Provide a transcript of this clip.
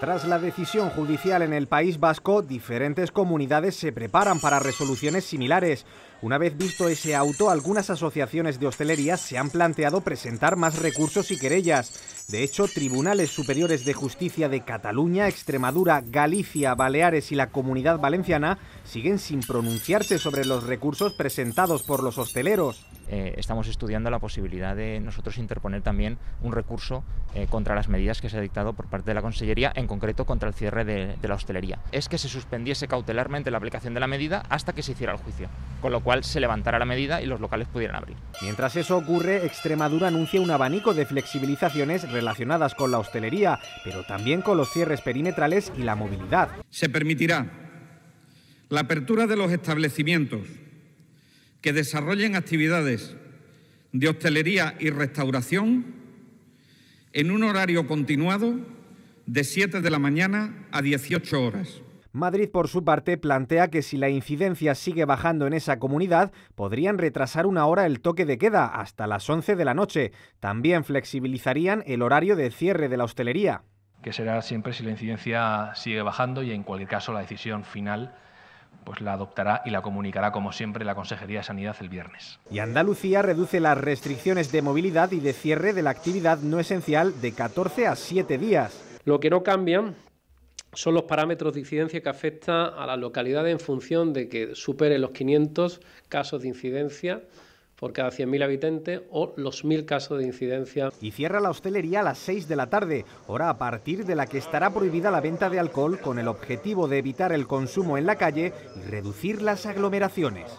Tras la decisión judicial en el País Vasco, diferentes comunidades se preparan para resoluciones similares. Una vez visto ese auto, algunas asociaciones de hostelería se han planteado presentar más recursos y querellas. De hecho, tribunales superiores de justicia de Cataluña, Extremadura, Galicia, Baleares y la Comunidad Valenciana siguen sin pronunciarse sobre los recursos presentados por los hosteleros. Eh, estamos estudiando la posibilidad de nosotros interponer también un recurso eh, contra las medidas que se ha dictado por parte de la Consellería, en concreto contra el cierre de, la hostelería. Es que se suspendiese cautelarmente la aplicación de la medida hasta que se hiciera el juicio. Con cual se levantará la medida y los locales pudieran abrir. Mientras eso ocurre, Extremadura anuncia un abanico de flexibilizaciones relacionadas con la hostelería, pero también con los cierres perimetrales y la movilidad. Se permitirá la apertura de los establecimientos que desarrollen actividades de hostelería y restauración en un horario continuado de 7 de la mañana a 18 horas. Madrid, por su parte, plantea que si la incidencia sigue bajando en esa comunidad, podrían retrasar una hora el toque de queda hasta las 11 de la noche. También flexibilizarían el horario de cierre de la hostelería. Que será siempre si la incidencia sigue bajando y en cualquier caso la decisión final pues la adoptará y la comunicará como siempre la Consejería de Sanidad el viernes. Y Andalucía reduce las restricciones de movilidad y de cierre de la actividad no esencial de 14 a 7 días. Lo que no cambian son los parámetros de incidencia que afectan a la localidad en función de que supere los 500 casos de incidencia por cada 100.000 habitantes o los 1.000 casos de incidencia. Y cierra la hostelería a las 6 de la tarde, hora a partir de la que estará prohibida la venta de alcohol con el objetivo de evitar el consumo en la calle y reducir las aglomeraciones.